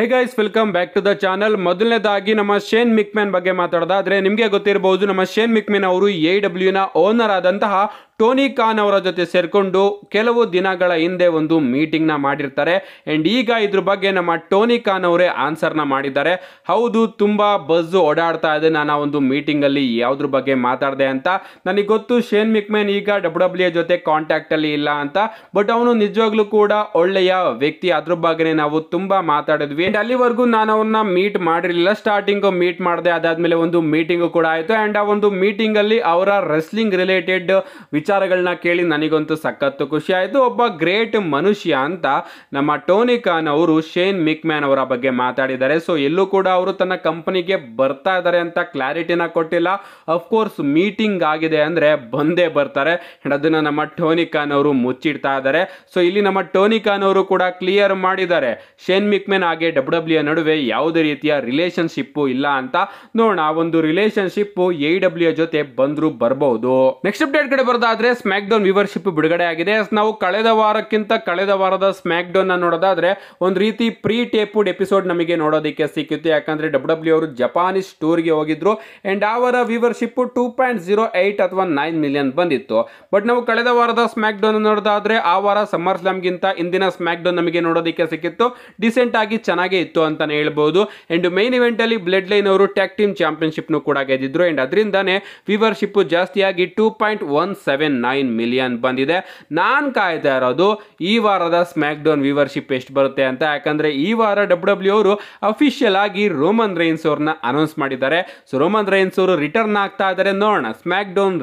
hey guys welcome back to the channel ಮೊದಲನೇದಾಗಿ ನಮ್ಮ Shane ಮಿಕ್ಮೆನ್ ಬಗ್ಗೆ ಮಾತಾಡೋದಾದ್ರೆ ನಿಮಗೆ ಗೊತ್ತಿರಬಹುದು ನಮ್ಮ ಶೇನ್ ಮಿಕ್ಮೆನ್ ಅವರು ಎ ಡಬ್ಲ್ಯೂನ ಓನರ್ ಆದಂತಹ ಟೋನಿ ಖಾನ್ ಅವರ ಜೊತೆ ಸೇರಿಕೊಂಡು ಕೆಲವು ದಿನಗಳ ಹಿಂದೆ ಒಂದು ಮೀಟಿಂಗ್ನ ಮಾಡಿರ್ತಾರೆ ಆ್ಯಂಡ್ ಈಗ ಇದ್ರ ಬಗ್ಗೆ ನಮ್ಮ ಟೋನಿ ಖಾನ್ ಅವರೇ ಆನ್ಸರ್ನ ಮಾಡಿದ್ದಾರೆ ಹೌದು ತುಂಬ ಬಸ್ ಓಡಾಡ್ತಾ ಇದೆ ನಾನು ಒಂದು ಮೀಟಿಂಗಲ್ಲಿ ಯಾವುದ್ರ ಬಗ್ಗೆ ಮಾತಾಡಿದೆ ಅಂತ ನನಗೆ ಗೊತ್ತು ಶೇನ್ ಮಿಕ್ಮೆನ್ ಈಗ ಡಬ್ಲ್ಯೂ ಡಬ್ಲ್ಯೂ ಎ ಜೊತೆ ಕಾಂಟ್ಯಾಕ್ಟಲ್ಲಿ ಇಲ್ಲ ಅಂತ ಬಟ್ ಅವನು ನಿಜವಾಗ್ಲೂ ಕೂಡ ಒಳ್ಳೆಯ ವ್ಯಕ್ತಿ ಅದ್ರ ಬಗ್ಗೆ ನಾವು ತುಂಬ ಮಾತಾಡಿದ್ವಿ ಆ್ಯಂಡ್ ಅಲ್ಲಿವರೆಗೂ ನಾನು ಅವನ್ನ ಮೀಟ್ ಮಾಡಿರಲಿಲ್ಲ ಸ್ಟಾರ್ಟಿಂಗು ಮೀಟ್ ಮಾಡಿದೆ ಅದಾದಮೇಲೆ ಒಂದು ಮೀಟಿಂಗು ಕೂಡ ಆಯಿತು ಆ್ಯಂಡ್ ಆ ಒಂದು ಮೀಟಿಂಗಲ್ಲಿ ಅವರ ರೆಸ್ಲಿಂಗ್ ರಿಲೇಟೆಡ್ ವಿಚಾರ ವಿಚಾರಗಳನ್ನ ಕೇಳಿ ನನಗಂತೂ ಸಖತ್ತು ಖುಷಿ ಆಯಿತು ಒಬ್ಬ ಗ್ರೇಟ್ ಮನುಷ್ಯ ಅಂತ ನಮ್ಮ ಟೋನಿ ಖಾನ್ ಅವರು ಶೇನ್ ಮ್ಯಾನ್ ಅವರ ಬಗ್ಗೆ ಮಾತಾಡಿದ್ದಾರೆ ಸೊ ಎಲ್ಲೂ ಕೂಡ ಅವರು ತನ್ನ ಕಂಪನಿಗೆ ಬರ್ತಾ ಇದ್ದಾರೆ ಅಂತ ಕ್ಲಾರಿಟಿನ ಕೊಟ್ಟಿಲ್ಲ ಅಫ್ಕೋರ್ಸ್ ಮೀಟಿಂಗ್ ಆಗಿದೆ ಅಂದರೆ ಬಂದೇ ಬರ್ತಾರೆ ಅದನ್ನು ನಮ್ಮ ಟೋನಿ ಖಾನ್ ಅವರು ಮುಚ್ಚಿಡ್ತಾ ಇದ್ದಾರೆ ಸೊ ಇಲ್ಲಿ ನಮ್ಮ ಟೋನಿ ಖಾನ್ ಅವರು ಕೂಡ ಕ್ಲಿಯರ್ ಮಾಡಿದ್ದಾರೆ ಶೇನ್ ಮಿಕ್ಮ್ಯಾನ್ ಹಾಗೆ ಡಬ್ಲ್ಯೂ e ಡಬ್ಲ್ಯೂ ನಡುವೆ ಯಾವುದೇ ರೀತಿಯ ರಿಲೇಷನ್ಶಿಪ್ಪು ಇಲ್ಲ ಅಂತ ನೋಡೋಣ ಒಂದು ರಿಲೇಷನ್ಶಿಪ್ಪು ಎ ಡಬ್ಲ್ಯೂ ಜೊತೆ ಬಂದರೂ ಬರಬಹುದು ನೆಕ್ಸ್ಟ್ ಅಪ್ಡೇಟ್ ಕಡೆ ಬರ್ತಾ ಆದರೆ ಸ್ಮ್ಯಾಕ್ ಡೌನ್ ವಿವರ್ಶಿಪ್ ಬಿಡುಗಡೆ ಆಗಿದೆ ನಾವು ಕಳೆದ ವಾರಕ್ಕಿಂತ ಕಳೆದ ವಾರದ ಸ್ಮ್ಯಾಕ್ ಡೌನ್ ನೋಡೋದಾದ್ರೆ ಒಂದು ರೀತಿ ಪ್ರೀ ಟೇಪುಡ್ ಎಪಿಸೋಡ್ ನಮಗೆ ನೋಡೋದಕ್ಕೆ ಸಿಕ್ಕಿತ್ತು ಯಾಕಂದ್ರೆ ಡಬ್ಲ್ಯೂ ಡಬ್ಲ್ಯೂ e ಅವರು ಜಪಾನೀಸ್ ಟೂರ್ಗೆ ಹೋಗಿದ್ರು ಅಂಡ್ ಅವರ viewership two point zero eight ಅಥವಾ ನೈನ್ ಮಿಲಿಯನ್ ಬಂದಿತ್ತು ಬಟ್ ನಾವು ಕಳೆದ ವಾರದ ಸ್ಮ್ಯಾಕ್ ಡೌನ್ ನೋಡೋದಾದ್ರೆ ಆ ವಾರ ಸಮ್ಮರ್ ಸ್ಲಾಮ್ಗಿಂತ ಇಂದಿನ ಸ್ಮ್ಯಾಕ್ ಡೌನ್ ನಮಗೆ ನೋಡೋದಕ್ಕೆ ಸಿಕ್ಕಿತ್ತು ಡಿಸೆಂಟ್ ಆಗಿ ಚೆನ್ನಾಗೇ ಇತ್ತು ಅಂತಾನೆ ಹೇಳ್ಬೋದು ಅಂಡ್ ಮೈನ್ ಇವೆಂಟ್ ಅಲ್ಲಿ ಬ್ಲಡ್ ಲೈನ್ ಅವರು ಟ್ಯಾಕ್ ಟೀಮ್ ಚಾಂಪಿಯನ್ಶಿಪ್ ಕೂಡ ಗೆದ್ದಿದ್ರು ಅಂಡ್ ಅದರಿಂದಾನೇ ವಿವರ್ಶಿಪ್ ಜಾಸ್ತಿಯಾಗಿ two point one seven point nine million ಬಂದಿದೆ ನಾನು ಕಾಯ್ತಾ ಇರೋದು ಈ ವಾರದ ಸ್ಮ್ಯಾಕ್ ಡೌನ್ ಎಷ್ಟು ಬರುತ್ತೆ ಅಂತ ಯಾಕಂದರೆ ಈ ವಾರ ಡಬ್ಲ್ಯೂ e ಅವರು ಅಫಿಷಿಯಲ್ ಆಗಿ ರೋಮನ್ ರೈನ್ಸ್ ಅವ್ರನ್ನ ಅನೌನ್ಸ್ ಮಾಡಿದ್ದಾರೆ ಸೊ ರೋಮನ್ ರೈನ್ಸ್ ಅವರು ರಿಟರ್ನ್ ಆಗ್ತಾ ಇದ್ದಾರೆ ನೋಡೋಣ ಸ್ಮ್ಯಾಕ್ ಡೌನ್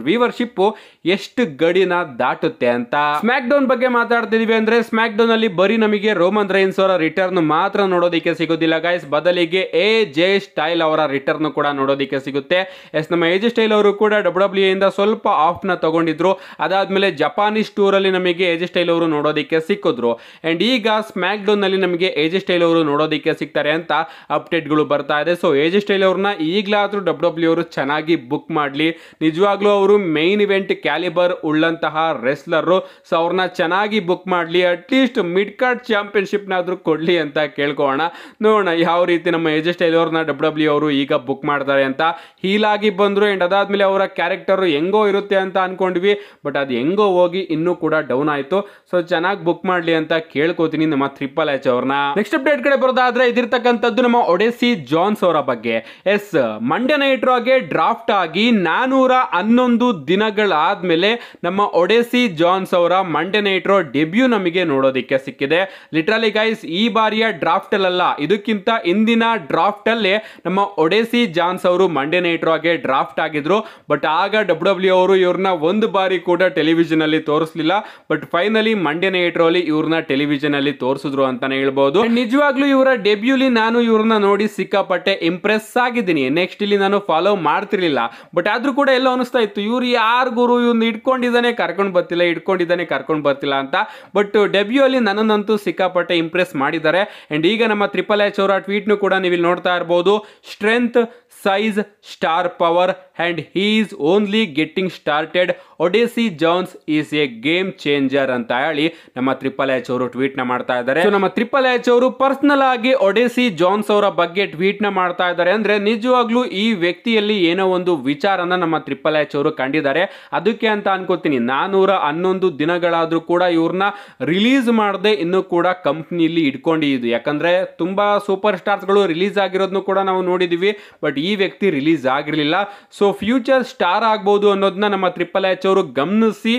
ಎಷ್ಟು ಗಡಿನ ದಾಟುತ್ತೆ ಅಂತ ಸ್ಮ್ಯಾಕ್ ಡೌನ್ ಬಗ್ಗೆ ಮಾತಾಡ್ತಿದೀವಿ ಅಂದ್ರೆ ಸ್ಮ್ಯಾಕ್ ಅಲ್ಲಿ ಬರೀ ನಮಗೆ ರೋಮನ್ ರೈನ್ಸ್ ಅವರ ರಿಟರ್ನ್ ಮಾತ್ರ ನೋಡೋದಕ್ಕೆ ಸಿಗೋದಿಲ್ಲ ಗೈಸ್ ಬದಲಿಗೆ ಎ ಜೆ ಸ್ಟೈಲ್ ಅವರ ರಿಟರ್ನ್ ಕೂಡ ನೋಡೋದಕ್ಕೆ ಸಿಗುತ್ತೆ ಎಸ್ ನಮ್ಮ ಎ ಜೆ ಸ್ಟೈಲ್ ಅವರು ಕೂಡ ಡಬ್ಲ್ಯೂ ಡಬ್ಲ್ಯೂ e ಇಂದ ಸ್ವಲ್ಪ ಆಫ್ನ ತಗೊಂಡಿದ್ರು ಅದಾದಮೇಲೆ ಜಪಾನೀಸ್ ಟೂರಲ್ಲಿ ನಮಗೆ ಏಜ್ ಸ್ಟೈಲ್ ಅವರು ನೋಡೋದಕ್ಕೆ ಸಿಕ್ಕಿದ್ರು ಆ್ಯಂಡ್ ಈಗ ಸ್ಮ್ಯಾಕ್ ನಮಗೆ ಏಜ್ ಸ್ಟೈಲ್ ಅವರು ನೋಡೋದಕ್ಕೆ ಸಿಗ್ತಾರೆ ಅಂತ ಅಪ್ಡೇಟ್ಗಳು ಬರ್ತಾ ಇದೆ ಸೊ ಏಜ್ ಸ್ಟೈಲ್ ಅವ್ರನ್ನ ಈಗಲಾದರೂ ಡಬ್ಲ್ಯೂ ಡಬ್ಲ್ಯೂ e ಅವರು ಚೆನ್ನಾಗಿ ಬುಕ್ ಮಾಡಲಿ ನಿಜವಾಗ್ಲೂ ಅವರು ಮೈನ್ ಇವೆಂಟ್ ಕ್ಯಾಲಿಬರ್ ಉಳ್ಳಂತಹ ರೆಸ್ಲರು ಸೊ ಅವ್ರನ್ನ ಚೆನ್ನಾಗಿ ಬುಕ್ ಮಾಡಲಿ ಅಟ್ಲೀಸ್ಟ್ ಮಿಡ್ ಕಾರ್ಡ್ ಚಾಂಪಿಯನ್ಶಿಪ್ನಾದರೂ ಕೊಡಲಿ ಅಂತ ಕೇಳ್ಕೋಣ ನೋಡೋಣ ಯಾವ ರೀತಿ ನಮ್ಮ ಎಜೆ ಸ್ಟೈಲ್ ಅವ್ರನ್ನ ಡಬ್ಲ್ಯೂ ಡಬ್ಲ್ಯೂ e ಅವರು ಈಗ ಬುಕ್ ಮಾಡ್ತಾರೆ ಅಂತ ಹೀಲಾಗಿ ಬಂದರು ಆ್ಯಂಡ್ ಅದಾದಮೇಲೆ ಅವರ ಕ್ಯಾರೆಕ್ಟರು ಹೆಂಗೋ ಇರುತ್ತೆ ಅಂತ ಅಂದ್ಕೊಂಡ್ವಿ ಬಟ್ ಅದು ಹೆಂಗೋ ಹೋಗಿ ಇನ್ನೂ ಕೂಡ ಡೌನ್ ಆಯಿತು ಸೊ ಚೆನ್ನಾಗಿ ಬುಕ್ ಮಾಡಲಿ ಅಂತ ಕೇಳ್ಕೊತೀನಿ ನಮ್ಮ ತ್ರಿಪಲ್ ಎಚ್ ಅವ್ರನ್ನ ನೆಕ್ಸ್ಟ್ ಅಪ್ಡೇಟ್ ಕಡೆ ಬರೋದಾದ್ರೆ ಇದಿರ್ತಕ್ಕಂಥದ್ದು ನಮ್ಮ ಒಡೆಸಿ ಜಾನ್ಸ್ ಅವರ ಬಗ್ಗೆ ಎಸ್ ಮಂಡ್ಯ ನೈಟ್ ರಾಗೆ ಡ್ರಾಫ್ಟ್ ಆಗಿ ನಾನೂರ ಹನ್ನೊಂದು ದಿನಗಳಾದ್ಮೇಲೆ ನಮ್ಮ ಒಡೆಸಿ ಜಾನ್ಸ್ ಅವರ ಮಂಡ್ಯ ರೋ ಡೆಬ್ಯೂ ನಮಗೆ ನೋಡೋದಿಕ್ಕೆ ಸಿಕ್ಕಿದೆ ಲಿಟ್ರಲಿ ಗೈಸ್ ಈ ಬಾರಿಯ ಡ್ರಾಫ್ಟ್ ಅಲ್ಲ ಇದಕ್ಕಿಂತ ಇಂದಿನ ಡ್ರಾಫ್ಟ್ ಅಲ್ಲಿ ನಮ್ಮ ಒಡೆಸಿ ಜಾನ್ಸ್ ಅವರು ಮಂಡ್ಯ ನೈಟ್ ರಾಗೆ ಡ್ರಾಫ್ಟ್ ಆಗಿದ್ರು ಬಟ್ ಆಗ ಡಬ್ಲ್ಯೂ ಡಬ್ಲ್ಯೂ ಅವರು ಇವ್ರನ್ನ ಒಂದು ಬಾರಿ ಬಾರಿ ಕೂಡ ಟೆಲಿವಿಷನ್ ಅಲ್ಲಿ ತೋರಿಸಲಿಲ್ಲ ಬಟ್ ಫೈನಲಿ ಮಂಡ್ಯ ನೈಟ್ ರೋಲಿ ಇವ್ರನ್ನ ಟೆಲಿವಿಷನ್ ಅಲ್ಲಿ ತೋರಿಸಿದ್ರು ಅಂತಾನೆ ಹೇಳ್ಬಹುದು ನಿಜವಾಗ್ಲೂ ಇವರ ಡೆಬ್ಯೂಲಿ ನಾನು ಇವ್ರನ್ನ ನೋಡಿ ಸಿಕ್ಕಾಪಟ್ಟೆ ಇಂಪ್ರೆಸ್ ಆಗಿದ್ದೀನಿ ನೆಕ್ಸ್ಟ್ ಇಲ್ಲಿ ನಾನು ಫಾಲೋ ಮಾಡ್ತಿರ್ಲಿಲ್ಲ ಬಟ್ ಆದ್ರೂ ಕೂಡ ಎಲ್ಲ ಅನಿಸ್ತಾ ಇತ್ತು ಇವ್ರು ಯಾರು ಗುರು ಇವ್ನ ಇಟ್ಕೊಂಡಿದ್ದಾನೆ ಕರ್ಕೊಂಡು ಬರ್ತಿಲ್ಲ ಇಟ್ಕೊಂಡಿದ್ದಾನೆ ಕರ್ಕೊಂಡು ಬರ್ತಿಲ್ಲ ಅಂತ ಬಟ್ ಡೆಬ್ಯೂ ಅಲ್ಲಿ ನನ್ನನ್ನಂತೂ ಸಿಕ್ಕಾಪಟ್ಟೆ ಇಂಪ್ರೆಸ್ ಮಾಡಿದ್ದಾರೆ ಅಂಡ್ ಈಗ ನಮ್ಮ ತ್ರಿಪಲ್ ಎಚ್ ಅವರ ಟ್ವೀಟ್ನು ಕೂಡ ನೀವು ಇಲ್ಲಿ ನೋಡ್ತಾ ಇರಬಹುದು strength size star power and he is only getting started Odyssey Jones is a game changer ಅಂತ ಹೇಳಿ ನಮ್ಮ ತ್ರಿಪಲ್ ಎಚ್ ಅವರು ಟ್ವೀಟ್ ನ ಮಾಡ್ತಾ ಇದ್ದಾರೆ ನಮ್ಮ ತ್ರಿಪಲ್ ಎಚ್ ಅವರು ಪರ್ಸನಲ್ ಆಗಿ ಒಡಿಸಿ ಜಾನ್ಸ್ ಅವರ ಬಗ್ಗೆ ಟ್ವೀಟ್ ನ ಮಾಡ್ತಾ ಇದ್ದಾರೆ ಅಂದ್ರೆ ನಿಜವಾಗ್ಲೂ ಈ ವ್ಯಕ್ತಿಯಲ್ಲಿ ಏನೋ ಒಂದು ವಿಚಾರನ ನಮ್ಮ ತ್ರಿಪಲ್ ಎಚ್ ಅವರು ಕಂಡಿದ್ದಾರೆ ಅದಕ್ಕೆ ಅಂತ ಅನ್ಕೋತೀನಿ ನಾನೂರ ಹನ್ನೊಂದು ದಿನಗಳಾದ್ರೂ ಕೂಡ ಇವ್ರನ್ನ ರಿಲೀಸ್ ಮಾಡದೆ ಇನ್ನು ಕೂಡ ಕಂಪ್ನಿಲಿ ಇಟ್ಕೊಂಡಿದ್ದು ಯಾಕಂದ್ರೆ ತುಂಬಾ ಸೂಪರ್ ಸ್ಟಾರ್ಸ್ಗಳು ರಿಲೀಸ್ ಆಗಿರೋದನ್ನು ಕೂಡ ನಾವು ನೋಡಿದೀವಿ ಬಟ್ ಈ ವ್ಯಕ್ತಿ ರಿಲೀಸ್ ಆಗಿರಲಿಲ್ಲ ಸೊ ಫ್ಯೂಚರ್ ಸ್ಟಾರ್ ಆಗ್ಬೋದು ಅನ್ನೋದನ್ನ ನಮ್ಮ ತ್ರಿಪಲ್ ಎಚ್ ಅವರು ಗಮನಿಸಿ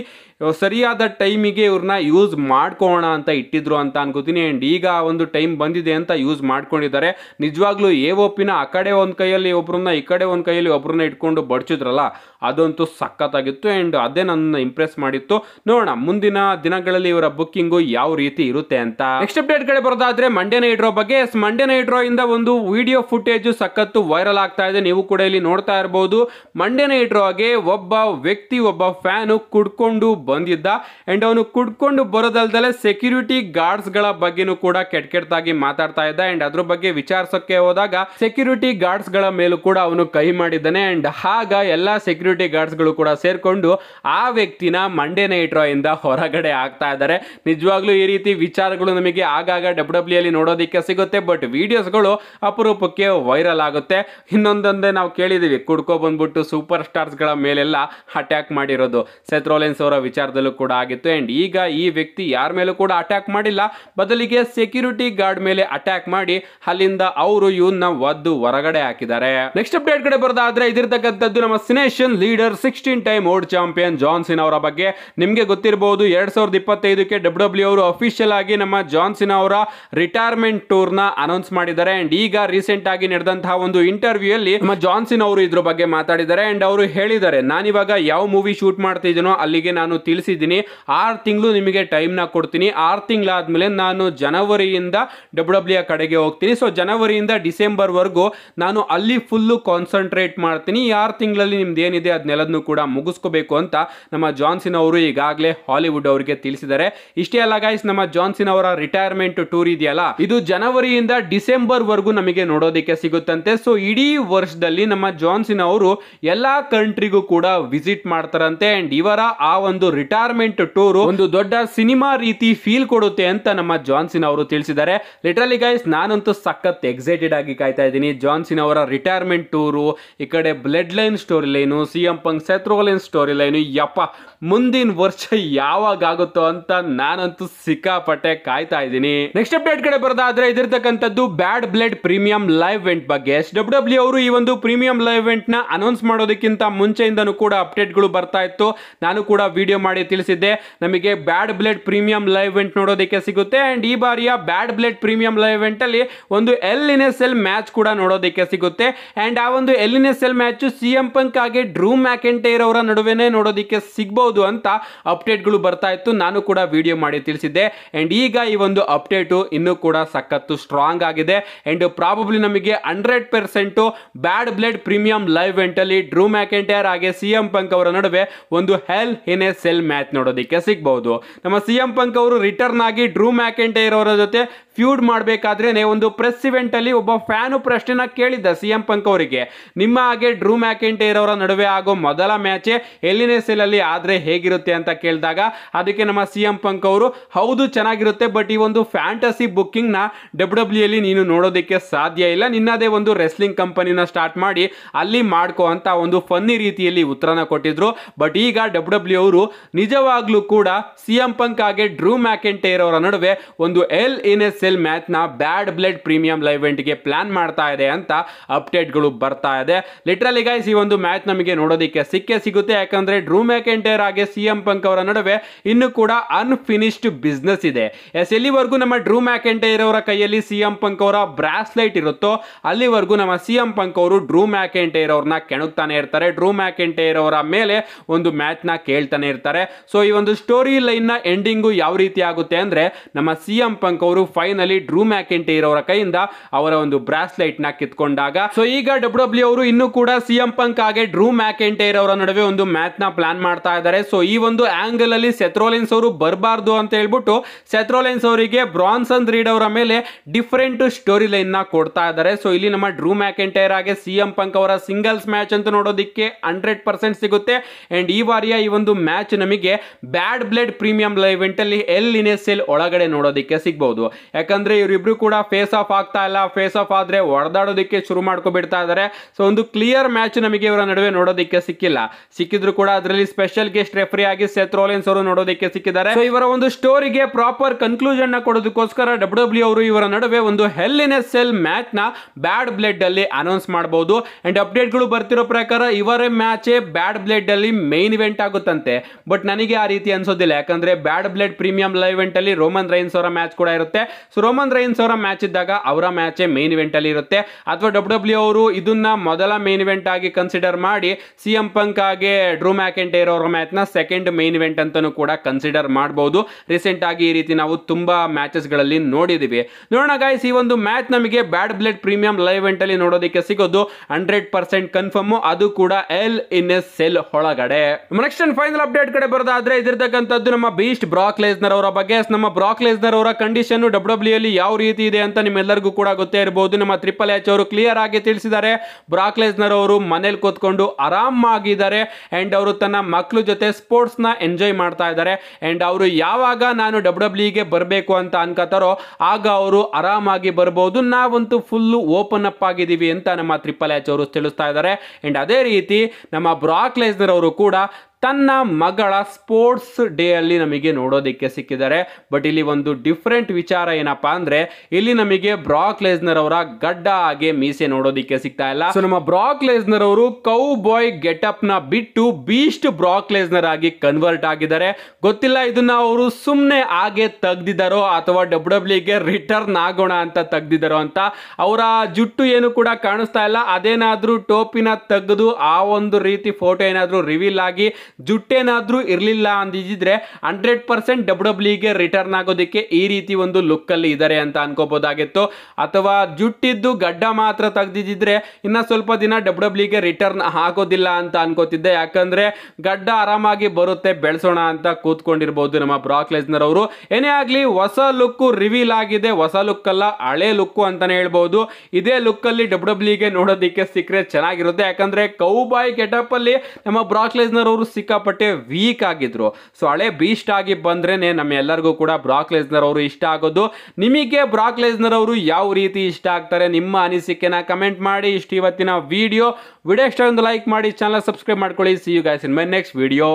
ಸರಿಯಾದ ಟೈಮಿಗೆ ಇವ್ರನ್ನ ಯೂಸ್ ಮಾಡ್ಕೋಣ ಅಂತ ಇಟ್ಟಿದ್ರು ಅಂತ ಅನ್ಕೋತೀನಿ ಆ್ಯಂಡ್ ಈಗ ಒಂದು ಟೈಮ್ ಬಂದಿದೆ ಅಂತ ಯೂಸ್ ಮಾಡ್ಕೊಂಡಿದ್ದಾರೆ ನಿಜವಾಗ್ಲೂ ಎ ಪಿನ ಆ ಕಡೆ ಒಂದು ಕೈಯಲ್ಲಿ ಒಬ್ಬರನ್ನ ಈ ಕಡೆ ಒಂದು ಕೈಯಲ್ಲಿ ಒಬ್ಬರನ್ನ ಇಟ್ಕೊಂಡು ಬಡ್ಸಿದ್ರಲ್ಲ ಅದಂತೂ ಸಖತ್ತಾಗಿತ್ತು ಆ್ಯಂಡ್ ಅದೇ ನನ್ನ ಇಂಪ್ರೆಸ್ ಮಾಡಿತ್ತು ನೋಡೋಣ ಮುಂದಿನ ದಿನಗಳಲ್ಲಿ ಇವರ ಬುಕ್ಕಿಂಗು ಯಾವ ರೀತಿ ಇರುತ್ತೆ ಅಂತ ನೆಕ್ಸ್ಟ್ ಅಪ್ಡೇಟ್ ಕಡೆ ಬರೋದಾದ್ರೆ ಮಂಡ್ಯ ನೈಡ್ರೋ ಬಗ್ಗೆ ಎಸ್ ಮಂಡ್ಯ ನೈಡ್ರೋ ಇಂದ ಒಂದು ವಿಡಿಯೋ ಫುಟೇಜ್ ಸಖತ್ತು ವೈರಲ್ ಆಗ್ತಾ ಇದೆ ನೀವು ಕೂಡ ಇಲ್ಲಿ ನೋಡ್ತಾ ಇರಬಹುದು ಮಂಡ್ಯ ನೈಡ್ರೋಗೆ ಒಬ್ಬ ವ್ಯಕ್ತಿ ಒಬ್ಬ ಫ್ಯಾನು ಕುಡ್ಕೊಂಡು ಬಂದಿದ್ದ ಅಂಡ್ ಅವನು ಕುಡ್ಕೊಂಡು ಬರೋದಲ್ದಲೆ ಸೆಕ್ಯೂರಿಟಿ ಗಳ ಬಗ್ಗೆನೂ ಕೂಡ ಕೆಟ್ಟ ಕೆಟ್ಟದಾಗಿ ಮಾತಾಡ್ತಾ ಇದ್ದ ಅಂಡ್ ಅದ್ರ ಬಗ್ಗೆ ವಿಚಾರಿಸೋಕೆ ಹೋದಾಗ ಸೆಕ್ಯೂರಿಟಿ ಗಳ ಮೇಲೂ ಕೂಡ ಅವನು ಕೈ ಮಾಡಿದ್ದಾನೆ ಅಂಡ್ ಆಗ ಎಲ್ಲ ಸೆಕ್ಯೂರಿಟಿ ಗಾರ್ಡ್ಸ್ಗಳು ಕೂಡ ಸೇರಿಕೊಂಡು ಆ ವ್ಯಕ್ತಿನ ಮಂಡೇ ನೈಟ್ ಇಂದ ಹೊರಗಡೆ ಆಗ್ತಾ ಇದ್ದಾರೆ ನಿಜವಾಗ್ಲೂ ಈ ರೀತಿ ವಿಚಾರಗಳು ನಮಗೆ ಆಗಾಗ ಡಬ್ಲ್ಯೂ ಡಬ್ಲ್ಯೂ ಅಲ್ಲಿ ನೋಡೋದಕ್ಕೆ ಸಿಗುತ್ತೆ ಬಟ್ ವಿಡಿಯೋಸ್ ಗಳು ಅಪರೂಪಕ್ಕೆ ವೈರಲ್ ಆಗುತ್ತೆ ಇನ್ನೊಂದೊಂದೇ ನಾವು ಕೇಳಿದೀವಿ ಕುಡ್ಕೊ ಬಂದ್ಬಿಟ್ಟು ಸೂಪರ್ ಗಳ ಮೇಲೆಲ್ಲ ಅಟ್ಯಾಕ್ ಮಾಡಿರೋದು ಸೆತ್ರೋಲೆನ್ಸ್ ಅವರ ವಿಚಾರ ವಿಚಾರದಲ್ಲೂ ಕೂಡ ಆಗಿತ್ತು ಅಂಡ್ ಈಗ ಈ ವ್ಯಕ್ತಿ ಯಾರ ಮೇಲೂ ಕೂಡ ಅಟ್ಯಾಕ್ ಮಾಡಿಲ್ಲ ಬದಲಿಗೆ ಸೆಕ್ಯೂರಿಟಿ ಗಾರ್ಡ್ ಮೇಲೆ ಅಟ್ಯಾಕ್ ಮಾಡಿ ಅಲ್ಲಿಂದ ಅವರು ಇವನ್ನ ಒದ್ದು ಹೊರಗಡೆ ಹಾಕಿದ್ದಾರೆ ನೆಕ್ಸ್ಟ್ ಅಪ್ಡೇಟ್ ಕಡೆ ಬರೋದಾದ್ರೆ ಇದಿರ್ತಕ್ಕಂಥದ್ದು ನಮ್ಮ Cenation leader sixteen time world champion John Cena ಅವರ ಬಗ್ಗೆ ನಿಮಗೆ ಗೊತ್ತಿರಬಹುದು ಎರಡ್ ಸಾವಿರದ ಇಪ್ಪತ್ತೈದಕ್ಕೆ ಡಬ್ಲ್ಯೂ e ಅವರು ಅಫಿಷಿಯಲ್ ಆಗಿ ನಮ್ಮ ಜಾನ್ಸಿನ್ ಅವರ ರಿಟೈರ್ಮೆಂಟ್ ಟೂರ್ ನ ಅನೌನ್ಸ್ ಮಾಡಿದ್ದಾರೆ ಅಂಡ್ ಈಗ ರೀಸೆಂಟ್ ಆಗಿ ನಡೆದಂತಹ ಒಂದು ಇಂಟರ್ವ್ಯೂ ಅಲ್ಲಿ ನಮ್ಮ ಜಾನ್ಸಿನ್ ಅವರು ಇದ್ರ ಬಗ್ಗೆ ಮಾತಾಡಿದ್ದಾರೆ ಅಂಡ್ ಅವರು ಹೇಳಿದ್ದಾರೆ ನಾನಿವಾಗ ಯಾವ ಮೂವಿ ಶೂಟ್ ಮಾಡ್ತಿದ್ದೀನೋ ಅಲ್ಲಿಗೆ ನಾನು ತಿಳಿಸಿದ್ದೀನಿ ಆರು ತಿಂಗಳು ನಿಮಗೆ ಟೈಮ್ನ ಕೊಡ್ತೀನಿ ಆರು ತಿಂಗಳಾದಮೇಲೆ ನಾನು ಜನವರಿಯಿಂದ ಡಬ್ಲ್ಯೂ e ಡಬ್ಲ್ಯೂ ಕಡೆಗೆ ಹೋಗ್ತೀನಿ ಸೊ ಜನವರಿಯಿಂದ ಡಿಸೆಂಬರ್ವರೆಗೂ ನಾನು ಅಲ್ಲಿ ಫುಲ್ಲು ಕಾನ್ಸಂಟ್ರೇಟ್ ಮಾಡ್ತೀನಿ ಆರು ತಿಂಗಳಲ್ಲಿ ನಿಮ್ದು ಏನಿದೆ ನೆಲದನ್ನು ಕೂಡ ಮುಗಿಸ್ಕೋಬೇಕು ಅಂತ ನಮ್ಮ ಜಾನ್ಸಿನ್ ಅವರು ಈಗಾಗಲೇ ಹಾಲಿವುಡ್ ಅವರಿಗೆ ತಿಳಿಸಿದ್ದಾರೆ ಇಷ್ಟೇ ಅಲ್ಲ ಗಾಯ್ಸ್ ನಮ್ಮ ಜಾನ್ಸಿನ್ ಅವರ ರಿಟೈರ್ಮೆಂಟ್ ಟೂರ್ ಇದೆಯಲ್ಲ ಇದು ಜನವರಿಯಿಂದ ಡಿಸೆಂಬರ್ವರೆಗೂ ನಮಗೆ ನೋಡೋದಕ್ಕೆ ಸಿಗುತ್ತಂತೆ ಸೊ ಇಡೀ ವರ್ಷದಲ್ಲಿ ನಮ್ಮ ಜಾನ್ಸಿನ್ ಅವರು ಎಲ್ಲ ಕಂಟ್ರಿಗೂ ಕೂಡ ವಿಸಿಟ್ ಮಾಡ್ತಾರಂತೆ ಅಂಡ್ ಇವರ ಆ ಒಂದು ರಿಟೈರ್ಮೆಂಟ್ ಟೂರ್ ಒಂದು ದೊಡ್ಡ ಸಿನಿಮಾ ರೀತಿ ಫೀಲ್ ಕೊಡುತ್ತೆ ಅಂತ ನಮ್ಮ ಜಾನ್ಸಿನ್ ಅವರು ತಿಳಿಸಿದ್ದಾರೆ ಲಿಟ್ರಲಿ ಗೈಸ್ ನಾನಂತೂ ಸಖತ್ ಎಕ್ಸೈಟೆಡ್ ಆಗಿ ಕಾಯ್ತಾ ಇದ್ದೀನಿ ಜಾನ್ಸಿನ್ ಅವರ ರಿಟೈರ್ಮೆಂಟ್ ಟೂರು ಈ ಕಡೆ Bloodline storyline C M Punk Seth Rollins storyline ಯಪ್ಪ ಮುಂದಿನ ವರ್ಷ ಯಾವಾಗ ಆಗುತ್ತೋ ಅಂತ ನಾನಂತೂ ಸಿಕ್ಕಾಪಟ್ಟೆ ಕಾಯ್ತಾ ಇದ್ದೀನಿ ನೆಕ್ಸ್ಟ್ ಅಪ್ಡೇಟ್ ಕಡೆ ಬರೋದಾದ್ರೆ ಇದಿರ್ತಕ್ಕಂಥದ್ದು bad blood premium live event ಬಗ್ಗೆ ಎಸ್ ಡಬ್ಲ್ಯೂ ಡಬ್ಲ್ಯೂ ಅವರು ಈ ಒಂದು ಪ್ರೀಮಿಯಂ ಲೈವ್ ಇವೆಂಟ್ ನ ಅನೌನ್ಸ್ ಮಾಡೋದಕ್ಕಿಂತ ಮುಂಚೆಯಿಂದನೂ ಕೂಡ ಅಪ್ಡೇಟ್ಗಳು ಬರ್ತಾ ಇತ್ತು ನಾನು ಕೂಡ ವಿಡಿಯೋ ಮಾಡಿ ತಿಳಿಸಿದ್ದೆ ನಮಗೆ bad blood premium live event ನೋಡೋದಕ್ಕೆ ಸಿಗುತ್ತೆ ಆ್ಯಂಡ್ ಈ ಬಾರಿಯ ಬ್ಯಾಡ್ ಬ್ಲೇಡ್ ಪ್ರೀಮಿಯಂ ಲೈವ್ ಅಲ್ಲಿ ಒಂದು hell in cell match ಕೂಡ ನೋಡೋದಕ್ಕೆ ಸಿಗುತ್ತೆ ಆ್ಯಂಡ್ ಆ ಒಂದು hell in cell match C M Punk ಆಗಿ ಡ್ರೂ ಮ್ಯಾಕೆಂಟೈರ್ ಅವರ ನಡುವೆನೆ ನೋಡೋದಕ್ಕೆ ಸಿಗ್ಬೋದು ಅಂತ ಅಪ್ಡೇಟ್ಗಳು ಬರ್ತಾ ಇತ್ತು ನಾನು ಕೂಡ ವಿಡಿಯೋ ಮಾಡಿ ತಿಳಿಸಿದ್ದೆ ಆ್ಯಂಡ್ ಈಗ ಈ ಒಂದು ಅಪ್ಡೇಟು ಇನ್ನೂ ಕೂಡ ಸಖತ್ತು ಸ್ಟ್ರಾಂಗ್ ಆಗಿದೆ ಆ್ಯಂಡ್ ಪ್ರಾಬಬ್ಲಿ ನಮಗೆ hundred percent bad blood premium live ಅಲ್ಲಿ ಡ್ರೂ ಮ್ಯಾಕೆಂಟೈರ್ ಹಾಗೆ ಸಿ ಎಂ ಪಂಕ್ ಅವರ ನಡುವೆ ಒಂದು hell in cell match ನೋಡೋದಕ್ಕೆ ಸಿಗ್ಬಹುದು ನಮ್ಮ ಸಿಎಂ ಪಂಕ್ ಅವರು ರಿಟರ್ನ್ ಆಗಿ ಡ್ರೂ ಮ್ಯಾಕೆಂಟೈರ್ ಅವರ ಜೊತೆ ಫ್ಯೂಡ್ ಮಾಡಬೇಕಾದ್ರೆ ಒಂದು ಪ್ರೆಸ್ ಇವೆಂಟ್ ಅಲ್ಲಿ ಒಬ್ಬ ಫ್ಯಾನು ಪ್ರಶ್ನೆನ ಕೇಳಿದ್ದ ಸಿ ಎಂ ಪಂಕ್ ಅವರಿಗೆ ನಿಮ್ಮ ಹಾಗೆ ಡ್ರೂ ಮ್ಯಾಕೆಂಟೇರ್ ಅವರ ನಡುವೆ ಆಗೋ ಮೊದಲ ಮ್ಯಾಚ್ ಎಲ್ಲಿನ ಅಲ್ಲಿ ಆದರೆ ಹೇಗಿರುತ್ತೆ ಅಂತ ಕೇಳಿದಾಗ ಅದಕ್ಕೆ ನಮ್ಮ ಸಿ ಎಂ ಪಂಕ್ ಅವರು ಹೌದು ಚೆನ್ನಾಗಿರುತ್ತೆ ಬಟ್ ಈ ಒಂದು ಫ್ಯಾಂಟಸಿ ಬುಕ್ಕಿಂಗ್ನ ಡಬ್ಲ್ಯೂ ಡಬ್ಲ್ಯೂಡಬ್ಲ್ಯೂ ಅಲ್ಲಿ ನೀನು ನೋಡೋದಕ್ಕೆ ಸಾಧ್ಯ ಇಲ್ಲ ನಿನ್ನದೇ ಒಂದು ರೆಸ್ಲಿಂಗ್ ಕಂಪನಿನ ಸ್ಟಾರ್ಟ್ ಮಾಡಿ ಅಲ್ಲಿ ಮಾಡ್ಕೋ ಅಂತ ಒಂದು ಫನ್ನಿ ರೀತಿಯಲ್ಲಿ ಉತ್ತರನ ಕೊಟ್ಟಿದ್ರು ಬಟ್ ಈಗ ಡಬ್ಲ್ಯೂ ಡಬ್ಲ್ಯೂ e ಅವರು ನಿಜವಾಗ್ಲೂ ಕೂಡ ಸಿ ಎಂ ಪಂಕ್ ಹಾಗೆ ಡ್ರೂ ಮ್ಯಾಕೆಂಟೇರ್ ಅವರ ನಡುವೆ ಒಂದು ಎಲ್ ಎನ್ ಎಸ್ ಎಕ್ಸೆಲ್ ನ ಬ್ಯಾಡ್ ಬ್ಲಡ್ ಪ್ರೀಮಿಯಂ ಲೈವ್ ಗೆ ಪ್ಲಾನ್ ಮಾಡ್ತಾ ಇದೆ ಅಂತ ಅಪ್ಡೇಟ್ಗಳು ಬರ್ತಾ ಇದೆ ಲಿಟ್ರಲಿ ಗೈಸ್ ಈ ಒಂದು ಮ್ಯಾಚ್ ನಮಗೆ ನೋಡೋದಿಕ್ಕೆ ಸಿಕ್ಕೇ ಸಿಗುತ್ತೆ ಯಾಕಂದ್ರೆ ಡ್ರೂ ಮ್ಯಾಕೆಂಟೇರ್ ಹಾಗೆ ಸಿ ಎಂ ಪಂಕ್ ಅವರ ನಡುವೆ ಇನ್ನು ಕೂಡ ಅನ್ಫಿನಿಶ್ಡ್ ಬಿಸ್ನೆಸ್ ಇದೆ ಎಸ್ ಎಲ್ಲಿವರೆಗೂ ನಮ್ಮ ಡ್ರೂ ಮ್ಯಾಕೆಂಟೇರ್ ಅವರ ಕೈಯಲ್ಲಿ ಸಿ ಎಂ ಪಂಕ್ ಅವರ ಬ್ರಾಸ್ಲೈಟ್ ಇರುತ್ತೋ ಅಲ್ಲಿವರೆಗೂ ನಮ್ಮ ಸಿ ಎಂ ಪಂಕ್ ಅವರು ಡ್ರೂ ಮ್ಯಾಕೆಂಟೇರ್ ಅವ್ರನ್ನ ಕೆಣಕ್ತಾನೆ ಇರ್ತಾರೆ ಡ್ರೂ ಮ್ಯಾಕೆಂಟೇರ್ ಅವರ ಮೇಲೆ ಒಂದು ಮ್ಯಾಚ್ನ ಕೇಳ್ತಾನೆ ಇರ್ತಾರೆ ಸೊ ಈ ಒಂದು ಸ್ಟೋರಿ ಲೈನ್ನ ಎಂಡಿಂಗು ಯಾವ ರೀತಿ ಆಗುತ್ತೆ ಅಂದ್ರೆ ನಮ್ಮ ಸಿ ಎಂ ಪಂಕ್ ಅವರು ಫೈನ್ ನಲ್ಲಿ ಡ್ರೂ ಮ್ಯಾಕೆಂಟೈರ್ ಅವರ ಕೈಯಿಂದ ಅವರ ಒಂದು ಬ್ರಾಸ್ಲೈಟ್ ನ ಕಿತ್ಕೊಂಡಾಗ ಸೊ ಈಗ ಡಬ್ಲ್ಯೂ ಡಬ್ಲ್ಯೂ e ಅವರು ಇನ್ನು ಕೂಡ ಸಿಎಂ ಪಂಕ್ ಆಗಿ ಡ್ರೂ ಮ್ಯಾಕೆಂಟೈರ್ ಅವರ ನಡುವೆ ಒಂದು ಮ್ಯಾಚ್ ನ ಪ್ಲಾನ್ ಮಾಡ್ತಾ ಇದ್ದಾರೆ ಸೊ ಈ ಒಂದು ಆಂಗಲ್ ಅಲ್ಲಿ ಸೆತ್ರೋಲೆನ್ಸ್ ಅವರು ಬರಬಾರ್ದು ಅಂತ ಹೇಳ್ಬಿಟ್ಟು ಸೆತ್ರೋಲೆನ್ಸ್ ಅವರಿಗೆ ಬ್ರಾನ್ಸನ್ ರೀಡ್ ಅವರ ಮೇಲೆ ಡಿಫ್ರೆಂಟ್ ಸ್ಟೋರಿ ಲೈನ್ ನ ಕೊಡ್ತಾ ಇದ್ದಾರೆ ಸೊ ಇಲ್ಲಿ ನಮ್ಮ ಡ್ರೂ ಮ್ಯಾಕೆಂಟೈರ್ ಆಗಿ ಸಿಎಂ ಪಂಕ್ ಅವರ ಸಿಂಗಲ್ಸ್ ಮ್ಯಾಚ್ ಅಂತ ನೋಡೋದಿಕ್ಕೆ ಹಂಡ್ರೆಡ್ ಪರ್ಸೆಂಟ್ ಸಿಗುತ್ತೆ ಅಂಡ್ ಈ ಬಾರಿಯ ಈ ಒಂದು ಮ್ಯಾಚ್ ನಮಗೆ bad blood premium live event ಅಲ್ಲಿ ಎಲ್ ಇನ್ ಎಲ್ ಒಳಗಡೆ ನೋಡೋದಿಕ್ಕೆ ಸಿಗಬಹುದು ಯಾಕಂದ್ರೆ ಇವರಿಬ್ಬರು ಕೂಡ ಫೇಸ್ ಆಫ್ ಆಗ್ತಾ ಇಲ್ಲ ಫೇಸ್ ಆಫ್ ಆದ್ರೆ ಹೊಡೆದಾಡೋದಕ್ಕೆ ಶುರು ಮಾಡ್ಕೊಬಿಡ್ತಾ ಇದ್ದಾರೆ ಸೊ ಒಂದು ಕ್ಲಿಯರ್ ಮ್ಯಾಚ್ ನಮಗೆ ಇವರ ನಡುವೆ ನೋಡೋದಕ್ಕೆ ಸಿಕ್ಕಿಲ್ಲ ಸಿಕ್ಕಿದ್ರು ಕೂಡ ಅದರಲ್ಲಿ ಸ್ಪೆಷಲ್ ಗೆಸ್ಟ್ ರೆಫರಿ ಆಗಿ ಸೆತ್ ರೋಲೆನ್ಸ್ ಅವರು ನೋಡೋದಕ್ಕೆ ಸಿಕ್ಕಿದ್ದಾರೆ ಇವರ ಒಂದು ಸ್ಟೋರಿಗೆ ಪ್ರಾಪರ್ ಕನ್ಕ್ಲೂಷನ್ ನ ಕೊಡೋದಕ್ಕೋಸ್ಕರ ಡಬ್ಲ್ಯೂ ಡಬ್ಲ್ಯೂ e ಅವರು ಇವರ ನಡುವೆ ಒಂದು ಹೆಲ್ ಇನ್ ಸೆಲ್ ಮ್ಯಾಚ್ ನ ಬ್ಯಾಡ್ ಬ್ಲೆಡ್ ಅಲ್ಲಿ ಅನೌನ್ಸ್ ಮಾಡಬಹುದು ಅಂಡ್ ಅಪ್ಡೇಟ್ಗಳು ಬರ್ತಿರೋ ಪ್ರಕಾರ ಇವರ ಮ್ಯಾಚ್ ಬ್ಯಾಡ್ ಬ್ಲೆಡ್ ಅಲ್ಲಿ ಮೈನ್ ಇವೆಂಟ್ ಆಗುತ್ತಂತೆ ಬಟ್ ನನಗೆ ಆ ರೀತಿ ಅನ್ಸೋದಿಲ್ಲ ಯಾಕಂದ್ರೆ bad blood premium live event ಅಲ್ಲಿ ರೋಮನ್ ರೈನ್ಸ್ ಅವರ ಮ್ಯಾಚ್ ಕೂಡ ಇರುತ್ತೆ ಸೊ ರೋಮನ್ ರೈನ್ಸ್ ಅವರ ಮ್ಯಾಚ್ ಇದ್ದಾಗ ಅವರ ಮ್ಯಾಚೇ ಮೇನ್ ಇವೆಂಟ್ ಅಲ್ಲಿ ಇರುತ್ತೆ ಅಥವಾ ಡಬ್ಲ್ಯೂ e ಅವರು ಇದನ್ನ ಮೊದಲ ಮೇನ್ ಇವೆಂಟ್ ಆಗಿ ಕನ್ಸಿಡರ್ ಮಾಡಿ ಸಿ ಎಂ ಪಂಕ್ ಆಗಿ ಡ್ರೂ ಮ್ಯಾಕೆಂಟೇರ್ ಅವರ ಮ್ಯಾಚ್ ನ ಸೆಕೆಂಡ್ ಮೇನ್ ಇವೆಂಟ್ ಅಂತಾನೂ ಕೂಡ ಕನ್ಸಿಡರ್ ಮಾಡಬಹುದು ರೀಸೆಂಟ್ ಆಗಿ ಈ ರೀತಿ ನಾವು ತುಂಬಾ ಮ್ಯಾಚಸ್ ಗಳಲ್ಲಿ ನೋಡೋಣ ಗಾಯ್ಸ್ ಈ ಒಂದು ಮ್ಯಾಚ್ ನಮಗೆ bad blood premium live event ಅಲ್ಲಿ ನೋಡೋದಕ್ಕೆ ಸಿಗೋದು ಹಂಡ್ರೆಡ್ ಪರ್ಸೆಂಟ್ ಕನ್ಫರ್ಮ್ ಅದು ಕೂಡ ಎಲ್ ಇನ್ ಎಸ್ ಸೆಲ್ ಒಳಗಡೆ ನೆಕ್ಸ್ಟ್ ಅಂಡ್ ಫೈನಲ್ ಅಪ್ಡೇಟ್ ಕಡೆ ಬರೋದಾದ್ರೆ ಇದಿರ್ತಕ್ಕಂಥದ್ದು ನಮ್ಮ ಬೀಸ್ಟ್ ಬ್ರಾಕ್ ಲೇಸ್ನರ್ ಅವರ ಬಗ್ಗೆ ನಮ್ಮ ಬ್ರಾಕ್ ಲೇಸ್ನರ್ ಅವರ ಕಂಡೀಷನ್ ಡಬ್ಲ್ಯೂ ಡಬ್ಲ್ಯೂಲಿ ಯಾವ ರೀತಿ ಇದೆ ಅಂತ ನಿಮ್ಮೆಲ್ಲರಿಗೂ ಕೂಡ ಗೊತ್ತೇ ಇರಬಹುದು ನಮ್ಮ ಟ್ರಿಪಲ್ ಎಚ್ ಅವರು ಕ್ಲಿಯರ್ ಆಗಿ ತಿಳಿಸಿದ್ದಾರೆ ಬ್ರಾಕ್ಲೆಸ್ನರ್ ಅವರು ಮನೇಲಿ ಕೂತ್ಕೊಂಡು ಆರಾಮಾಗಿದ್ದಾರೆ ಆ್ಯಂಡ್ ಅವರು ತನ್ನ ಮಕ್ಕಳ ಜೊತೆ ಸ್ಪೋರ್ಟ್ಸ್ನ ಎಂಜಾಯ್ ಮಾಡ್ತಾ ಇದ್ದಾರೆ ಆ್ಯಂಡ್ ಅವರು ಯಾವಾಗ ನಾನು ಡಬ್ಲ್ಯೂ ಡಬ್ಲ್ಯೂಗೆ e ಬರಬೇಕು ಅಂತ ಅನ್ಕೋತಾರೋ ಆಗ ಅವರು ಆರಾಮಾಗಿ ಬರ್ಬೋದು ನಾವಂತೂ ಫುಲ್ಲು ಓಪನ್ ಅಪ್ ಆಗಿದ್ದೀವಿ ಅಂತ ನಮ್ಮ ತ್ರಿಪಲ್ ಎಚ್ ಅವರು ತಿಳಿಸ್ತಾ ಇದ್ದಾರೆ ಆ್ಯಂಡ್ ಅದೇ ರೀತಿ ನಮ್ಮ ಬ್ರಾಕ್ಲೆಸ್ನರ್ ಅವರು ಕೂಡ ತನ್ನ ಮಗಳ ಸ್ಪೋರ್ಟ್ಸ್ ಡೇ ಅಲ್ಲಿ ನಮಗೆ ನೋಡೋದಕ್ಕೆ ಸಿಕ್ಕಿದ್ದಾರೆ ಬಟ್ ಇಲ್ಲಿ ಒಂದು ಡಿಫ್ರೆಂಟ್ ವಿಚಾರ ಏನಪ್ಪಾ ಅಂದ್ರೆ ಇಲ್ಲಿ ನಮಗೆ ಬ್ರಾಕ್ ಲೇಸ್ನರ್ ಅವರ ಗಡ್ಡ ಹಾಗೆ ಮೀಸೆ ನೋಡೋದಕ್ಕೆ ಸಿಗ್ತಾ ಇಲ್ಲ ಸೊ ನಮ್ಮ ಬ್ರಾಕ್ ಲೇಸ್ನರ್ ಅವರು ಕೌ ಬಾಯ್ ಗೆಟಪ್ ನ ಬಿಟ್ಟು ಬೀಸ್ಟ್ ಬ್ರಾಕ್ ಲೇಸ್ನರ್ ಆಗಿ ಕನ್ವರ್ಟ್ ಆಗಿದ್ದಾರೆ ಗೊತ್ತಿಲ್ಲ ಇದನ್ನ ಅವರು ಸುಮ್ಮನೆ ಹಾಗೆ ತೆಗ್ದಿದ್ದಾರೋ ಅಥವಾ ಡಬ್ಲ್ಯೂ ಗೆ ರಿಟರ್ನ್ ಆಗೋಣ ಅಂತ ತೆಗ್ದಿದ್ದಾರೋ ಅಂತ ಅವರ ಜುಟ್ಟು ಏನು ಕೂಡ ಕಾಣಿಸ್ತಾ ಇಲ್ಲ ಅದೇನಾದ್ರೂ ಟೋಪಿನ ತೆಗೆದು ಆ ಒಂದು ರೀತಿ ಫೋಟೋ ಏನಾದರೂ ರಿವೀಲ್ ಆಗಿ ಜುಟ್ಟೇನಾದರೂ ಇರಲಿಲ್ಲ ಅಂದಿದ್ದರೆ ಹಂಡ್ರೆಡ್ ಪರ್ಸೆಂಟ್ ಗೆ ರಿಟರ್ನ್ ಆಗೋದಕ್ಕೆ ಈ ರೀತಿ ಒಂದು ಲುಕ್ಕಲ್ಲಿ ಇದ್ದಾರೆ ಅಂತ ಅನ್ಕೋಬೋದಾಗಿತ್ತು ಅಥವಾ ಜುಟ್ಟಿದ್ದು ಗಡ್ಡ ಮಾತ್ರ ತೆಗೆದಿದ್ದರೆ ಇನ್ನು ಸ್ವಲ್ಪ ದಿನ ಗೆ ರಿಟರ್ನ್ ಆಗೋದಿಲ್ಲ ಅಂತ ಅನ್ಕೋತಿದ್ದೆ ಯಾಕಂದರೆ ಗಡ್ಡ ಆರಾಮಾಗಿ ಬರುತ್ತೆ ಬೆಳೆಸೋಣ ಅಂತ ಕೂತ್ಕೊಂಡಿರ್ಬೋದು ನಮ್ಮ ಬ್ರಾಕ್ ಅವರು ಏನೇ ಆಗಲಿ ಹೊಸ ಲುಕ್ಕು ರಿವೀಲ್ ಆಗಿದೆ ಹೊಸ ಲುಕ್ ಅಲ್ಲ ಹಳೆ ಲುಕ್ ಅಂತಾನೆ ಹೇಳ್ಬೋದು ಇದೇ ಲುಕ್ಕಲ್ಲಿ ಗೆ ನೋಡೋದಕ್ಕೆ ಸಿಕ್ಕರೆ ಚೆನ್ನಾಗಿರುತ್ತೆ ಯಾಕಂದ್ರೆ ಕೌಬಾಯ್ ಗೆಟಪ್ ಅಲ್ಲಿ ನಮ್ಮ ಬ್ರಾಕ್ ಲೆಸ್ನರ್ ಅವರು ಸಿಕ್ಕಾಪಟ್ಟೆ ವೀಕ್ ಆಗಿದ್ರು ಸೊ ಹಳೆ ಬೀಸ್ಟ್ ಆಗಿ ಬಂದ್ರೇ ನಮ್ಮ ಎಲ್ಲರಿಗೂ ಕೂಡ ಬ್ರಾಕ್ ಅವರು ಇಷ್ಟ ಆಗೋದು ನಿಮಗೆ ಬ್ರಾಕ್ ಅವರು ಯಾವ ರೀತಿ ಇಷ್ಟ ಆಗ್ತಾರೆ ನಿಮ್ಮ ಅನಿಸಿಕೆನ ಕಮೆಂಟ್ ಮಾಡಿ ಇಷ್ಟು ಇವತ್ತಿನ ವಿಡಿಯೋ ವಿಡಿಯೋ ಇಷ್ಟ ಲೈಕ್ ಮಾಡಿ ಚಾನಲ್ ಸಬ್ಸ್ಕ್ರೈಬ್ ಮಾಡ್ಕೊಳ್ಳಿ see you guys in my next video